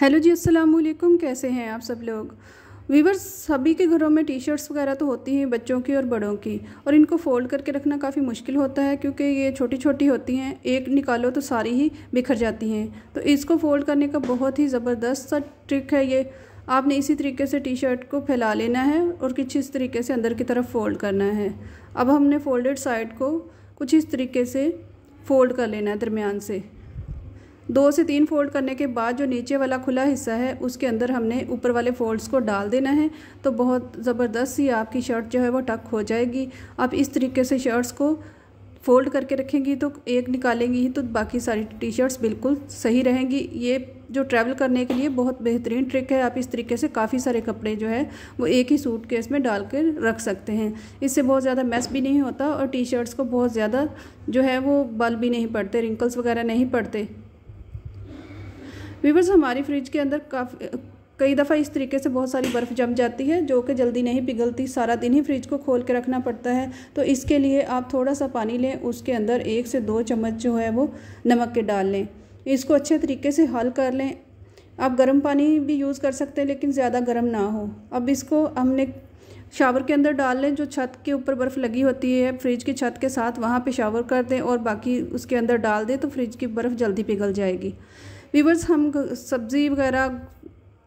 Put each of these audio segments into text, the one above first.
hello जी अस्सलाम वालेकुम कैसे हैं आप सब लोग वीवर्स सभी के घरों में टी शर्ट्स वगैरह तो होती हैं बच्चों की और बड़ों की और इनको फोल्ड करके रखना काफ़ी मुश्किल होता है क्योंकि ये छोटी छोटी होती हैं एक निकालो तो सारी ही बिखर जाती हैं तो इसको फोल्ड करने का बहुत ही ज़बरदस्त सा ट्रिक है ये आपने इसी तरीके से टी शर्ट को फैला लेना है और कुछ इस तरीके से अंदर की तरफ फोल्ड करना है अब हमने फोल्डेड साइड को कुछ इस तरीके से फोल्ड कर लेना है दरमियान से दो से तीन फोल्ड करने के बाद जो नीचे वाला खुला हिस्सा है उसके अंदर हमने ऊपर वाले फोल्ड्स को डाल देना है तो बहुत ज़बरदस्त सी आपकी शर्ट जो है वो टक हो जाएगी आप इस तरीके से शर्ट्स को फोल्ड करके रखेंगी तो एक निकालेंगी ही तो बाकी सारी टी शर्ट्स बिल्कुल सही रहेंगी ये जो ट्रैवल करने के लिए बहुत बेहतरीन ट्रिक है आप इस तरीके से काफ़ी सारे कपड़े जो है वो एक ही सूट केस में डाल कर रख सकते हैं इससे बहुत ज़्यादा मैस भी नहीं होता और टी शर्ट्स को बहुत ज़्यादा जो है वो बल भी नहीं पड़ते रिंकल्स वगैरह नहीं पड़ते वीवर्स हमारी फ्रिज के अंदर काफ़ी कई दफ़ा इस तरीके से बहुत सारी बर्फ़ जम जाती है जो कि जल्दी नहीं पिघलती सारा दिन ही फ्रिज को खोल के रखना पड़ता है तो इसके लिए आप थोड़ा सा पानी लें उसके अंदर एक से दो चम्मच जो है वो नमक के डाल लें इसको अच्छे तरीके से हल कर लें आप गर्म पानी भी यूज़ कर सकते हैं लेकिन ज़्यादा गर्म ना हो अब इसको हमने शावर के अंदर डाल लें जो छत के ऊपर बर्फ़ लगी होती है फ्रिज की छत के साथ वहाँ पे शावर कर दें और बाकी उसके अंदर डाल दें तो फ्रिज की बर्फ़ जल्दी पिघल जाएगी वीवर्स हम सब्ज़ी वगैरह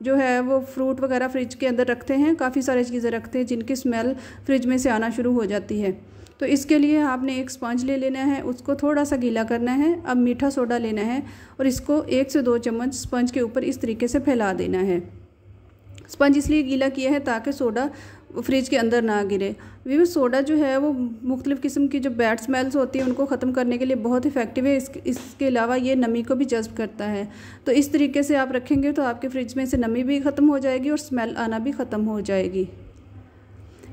जो है वो फ्रूट वगैरह फ्रिज के अंदर रखते हैं काफ़ी सारी चीज़ें रखते हैं जिनकी स्मेल फ्रिज में से आना शुरू हो जाती है तो इसके लिए आपने एक स्पंज ले लेना है उसको थोड़ा सा गीला करना है अब मीठा सोडा लेना है और इसको एक से दो चम्मच स्पंज के ऊपर इस तरीके से फैला देना है स्पंज इसलिए गीला किया है ताकि सोडा फ्रिज के अंदर ना गिरे वीवर सोडा जो है वो मुख्तलिफ़ किस्म की जो बैड स्मेल्स होती हैं उनको ख़त्म करने के लिए बहुत इफ़ेक्टिव है इस, इसके अलावा ये नमी को भी जज्ब करता है तो इस तरीके से आप रखेंगे तो आपके फ्रिज में से नमी भी ख़त्म हो जाएगी और स्मेल आना भी ख़त्म हो जाएगी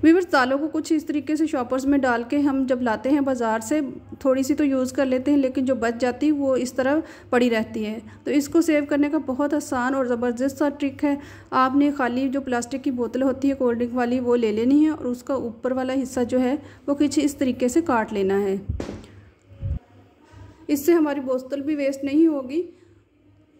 वीवर्स दालों को कुछ इस तरीके से शॉपर्स में डाल के हम जब लाते हैं बाज़ार से थोड़ी सी तो यूज़ कर लेते हैं लेकिन जो बच जाती है वो इस तरह पड़ी रहती है तो इसको सेव करने का बहुत आसान और ज़बरदस्त सा ट्रिक है आपने खाली जो प्लास्टिक की बोतल होती है कोल्ड ड्रिंक वाली वो ले लेनी है और उसका ऊपर वाला हिस्सा जो है वो कुछ इस तरीके से काट लेना है इससे हमारी बोतल भी वेस्ट नहीं होगी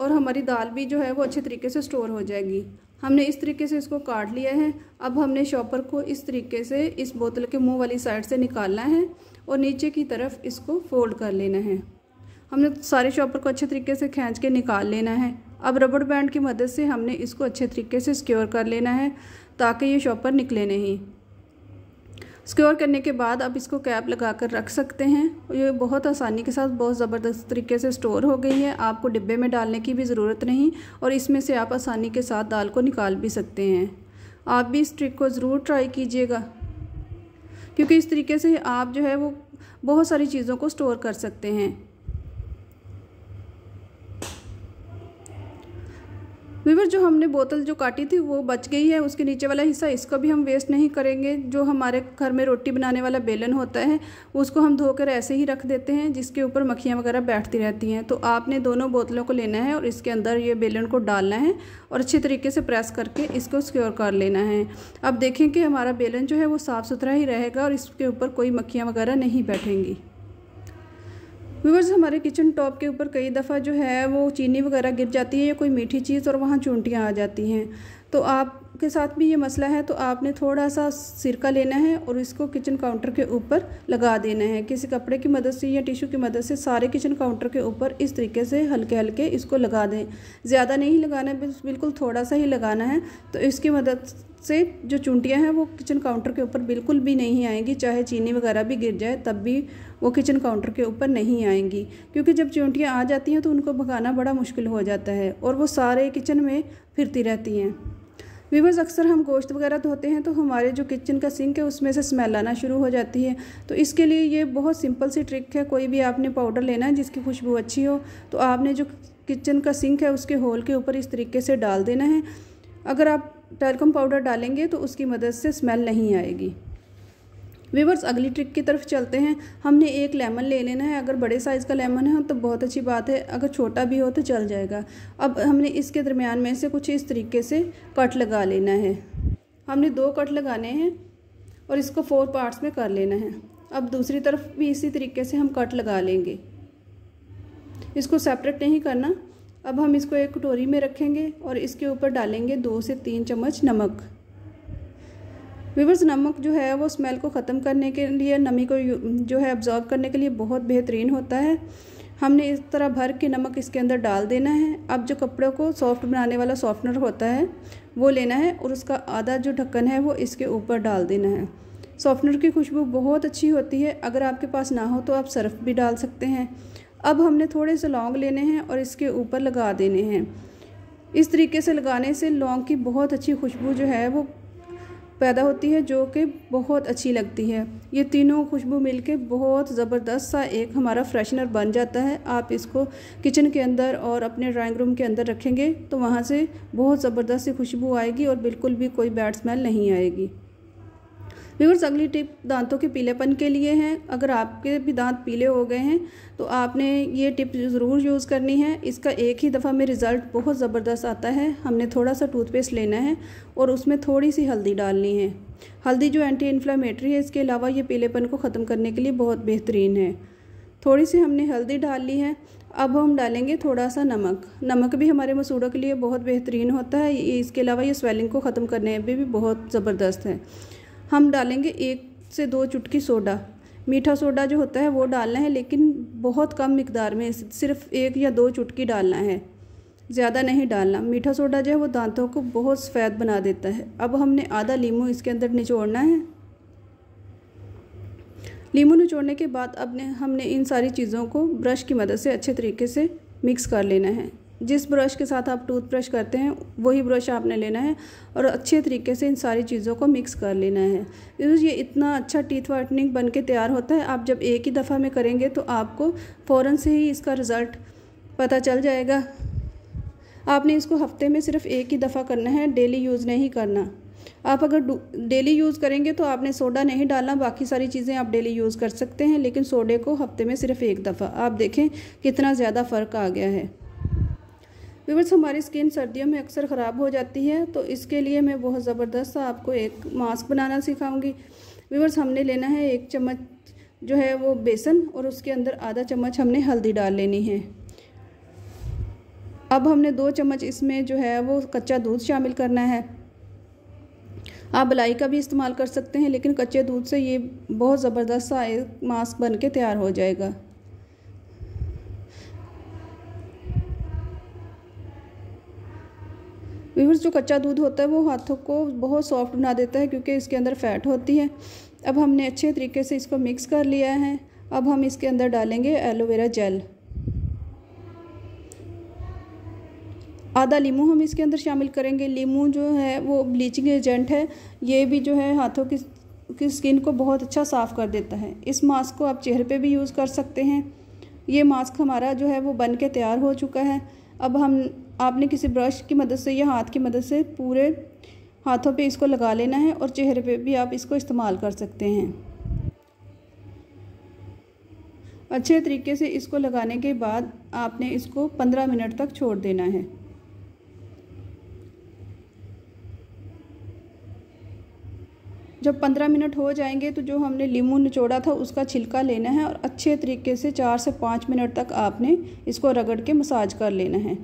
और हमारी दाल भी जो है वो अच्छे तरीके से स्टोर हो जाएगी हमने इस तरीके से इसको काट लिया है अब हमने शॉपर को इस तरीके से इस बोतल के मुंह वाली साइड से निकालना है और नीचे की तरफ इसको फोल्ड कर लेना है हमने सारे शॉपर को अच्छे तरीके से खींच के निकाल लेना है अब रबड़ बैंड की मदद से हमने इसको अच्छे तरीके से सिक्योर कर लेना है ताकि ये शॉपर निकले नहीं स्क्योर करने के बाद आप इसको कैप लगा कर रख सकते हैं ये बहुत आसानी के साथ बहुत ज़बरदस्त तरीके से स्टोर हो गई है आपको डिब्बे में डालने की भी ज़रूरत नहीं और इसमें से आप आसानी के साथ दाल को निकाल भी सकते हैं आप भी इस ट्रिक को ज़रूर ट्राई कीजिएगा क्योंकि इस तरीके से आप जो है वो बहुत सारी चीज़ों को स्टोर कर सकते हैं वीवर जो हमने बोतल जो काटी थी वो बच गई है उसके नीचे वाला हिस्सा इसको भी हम वेस्ट नहीं करेंगे जो हमारे घर में रोटी बनाने वाला बेलन होता है उसको हम धोकर ऐसे ही रख देते हैं जिसके ऊपर मक्खियाँ वगैरह बैठती रहती हैं तो आपने दोनों बोतलों को लेना है और इसके अंदर ये बेलन को डालना है और अच्छे तरीके से प्रेस करके इसको स्क्योर कर लेना है अब देखें कि हमारा बेलन जो है वो साफ़ सुथरा ही रहेगा और इसके ऊपर कोई मक्खियाँ वगैरह नहीं बैठेंगी व्यूवर्स हमारे किचन टॉप के ऊपर कई दफ़ा जो है वो चीनी वगैरह गिर जाती है या कोई मीठी चीज़ और वहाँ चूंटियाँ आ जाती हैं तो आपके साथ भी ये मसला है तो आपने थोड़ा सा सिरका लेना है और इसको किचन काउंटर के ऊपर लगा देना है किसी कपड़े की मदद से या टिशू की मदद से सारे किचन काउंटर के ऊपर इस तरीके से हल्के हल्के इसको लगा दें ज़्यादा नहीं लगाना है बिल्कुल थोड़ा सा ही लगाना है तो इसकी मदद से जो चूंटियाँ हैं वो किचन काउंटर के ऊपर बिल्कुल भी नहीं आएंगी चाहे चीनी वगैरह भी गिर जाए तब भी वो किचन काउंटर के ऊपर नहीं आएंगी क्योंकि जब चूंटियाँ आ जाती हैं तो उनको भगाना बड़ा मुश्किल हो जाता है और वो सारे किचन में फिरती रहती हैं व्यूवर्स अक्सर हम गोश्त वगैरह धोते हैं तो हमारे जो किचन का सिंक है उसमें से स्मेल आना शुरू हो जाती है तो इसके लिए ये बहुत सिंपल सी ट्रिक है कोई भी आपने पाउडर लेना है जिसकी खुशबू अच्छी हो तो आपने जो किचन का सिंक है उसके होल के ऊपर इस तरीके से डाल देना है अगर आप टैलकम पाउडर डालेंगे तो उसकी मदद से स्मेल नहीं आएगी वीवर्स अगली ट्रिक की तरफ चलते हैं हमने एक लेमन ले लेना है अगर बड़े साइज़ का लेमन है तो बहुत अच्छी बात है अगर छोटा भी हो तो चल जाएगा अब हमने इसके दरमियान में से कुछ इस तरीके से कट लगा लेना है हमने दो कट लगाने हैं और इसको फोर पार्ट्स में कर लेना है अब दूसरी तरफ भी इसी तरीके से हम कट लगा लेंगे इसको सेपरेट नहीं करना अब हम इसको एक कटोरी में रखेंगे और इसके ऊपर डालेंगे दो से तीन चम्मच नमक विवर्स नमक जो है वो स्मेल को ख़त्म करने के लिए नमी को जो है ऑब्जॉर्व करने के लिए बहुत बेहतरीन होता है हमने इस तरह भर के नमक इसके अंदर डाल देना है अब जो कपड़ों को सॉफ्ट बनाने वाला सॉफ्टनर होता है वो लेना है और उसका आधा जो ढक्कन है वो इसके ऊपर डाल देना है सॉफ्टनर की खुशबू बहुत अच्छी होती है अगर आपके पास ना हो तो आप सर्फ भी डाल सकते हैं अब हमने थोड़े से लौंग लेने हैं और इसके ऊपर लगा देने हैं इस तरीके से लगाने से लौंग की बहुत अच्छी खुशबू जो है वो पैदा होती है जो कि बहुत अच्छी लगती है ये तीनों खुशबू मिलके बहुत ज़बरदस्त सा एक हमारा फ्रेशनर बन जाता है आप इसको किचन के अंदर और अपने ड्राइंग रूम के अंदर रखेंगे तो वहाँ से बहुत ज़बरदस्त सी खुशबू आएगी और बिल्कुल भी कोई बैड स्मेल नहीं आएगी व्यूवर्स अगली टिप दांतों के पीलेपन के लिए है अगर आपके भी दांत पीले हो गए हैं तो आपने ये टिप ज़रूर यूज़ करनी है इसका एक ही दफ़ा में रिज़ल्ट बहुत ज़बरदस्त आता है हमने थोड़ा सा टूथपेस्ट लेना है और उसमें थोड़ी सी हल्दी डालनी है हल्दी जो एंटी इन्फ्लामेटरी है इसके अलावा ये पीलेपन को ख़त्म करने के लिए बहुत बेहतरीन है थोड़ी सी हमने हल्दी डाल ली है अब हम डालेंगे थोड़ा सा नमक नमक भी हमारे मसूड़ों के लिए बहुत बेहतरीन होता है इसके अलावा ये स्वेलिंग को ख़त्म करने में भी, भी बहुत ज़बरदस्त है हम डालेंगे एक से दो चुटकी सोडा मीठा सोडा जो होता है वो डालना है लेकिन बहुत कम मकदार में सिर्फ एक या दो चुटकी डालना है ज़्यादा नहीं डालना मीठा सोडा जो है वो दांतों को बहुत सफ़ेद बना देता है अब हमने आधा लीम इसके अंदर निचोड़ना है लीमू निचोड़ने के बाद अब हमने इन सारी चीज़ों को ब्रश की मदद से अच्छे तरीके से मिक्स कर लेना है जिस ब्रश के साथ आप टूथब्रश करते हैं वही ब्रश आपने लेना है और अच्छे तरीके से इन सारी चीज़ों को मिक्स कर लेना है ये इतना अच्छा टीथ वाइटनिंग बन के तैयार होता है आप जब एक ही दफ़ा में करेंगे तो आपको फ़ौर से ही इसका रिज़ल्ट पता चल जाएगा आपने इसको हफ्ते में सिर्फ एक ही दफ़ा करना है डेली यूज़ नहीं करना आप अगर डेली यूज़ करेंगे तो आपने सोडा नहीं डालना बाकी सारी चीज़ें आप डेली यूज़ कर सकते हैं लेकिन सोडे को हफ्ते में सिर्फ एक दफ़ा आप देखें कितना ज़्यादा फ़र्क आ गया है विवर्स हमारी स्किन सर्दियों में अक्सर ख़राब हो जाती है तो इसके लिए मैं बहुत ज़बरदस्त सा आपको एक मास्क बनाना सिखाऊंगी विवर्स हमने लेना है एक चम्मच जो है वो बेसन और उसके अंदर आधा चम्मच हमने हल्दी डाल लेनी है अब हमने दो चम्मच इसमें जो है वो कच्चा दूध शामिल करना है आप बलाई का भी इस्तेमाल कर सकते हैं लेकिन कच्चे दूध से ये बहुत ज़बरदस्त सा मास्क बन के तैयार हो जाएगा व्यूवर्स जो कच्चा दूध होता है वो हाथों को बहुत सॉफ्ट बना देता है क्योंकि इसके अंदर फ़ैट होती है अब हमने अच्छे तरीके से इसको मिक्स कर लिया है अब हम इसके अंदर डालेंगे एलोवेरा जेल आधा लीमू हम इसके अंदर शामिल करेंगे लीमू जो है वो ब्लीचिंग एजेंट है ये भी जो है हाथों की की स्किन को बहुत अच्छा साफ़ कर देता है इस मास्क को आप चेहरे पे भी यूज़ कर सकते हैं ये मास्क हमारा जो है वो बन के तैयार हो चुका है अब हम आपने किसी ब्रश की मदद से या हाथ की मदद से पूरे हाथों पे इसको लगा लेना है और चेहरे पे भी आप इसको इस्तेमाल कर सकते हैं अच्छे तरीके से इसको लगाने के बाद आपने इसको पंद्रह मिनट तक छोड़ देना है जब पंद्रह मिनट हो जाएंगे तो जो हमने लीमू निचोड़ा था उसका छिलका लेना है और अच्छे तरीके से चार से पाँच मिनट तक आपने इसको रगड़ के मसाज कर लेना है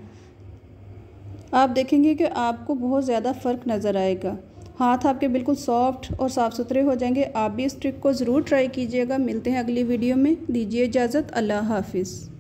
आप देखेंगे कि आपको बहुत ज़्यादा फ़र्क नज़र आएगा हाथ आपके बिल्कुल सॉफ्ट और साफ़ सुथरे हो जाएंगे आप भी इस ट्रिक को ज़रूर ट्राई कीजिएगा मिलते हैं अगली वीडियो में दीजिए इजाज़त अल्लाह हाफिज़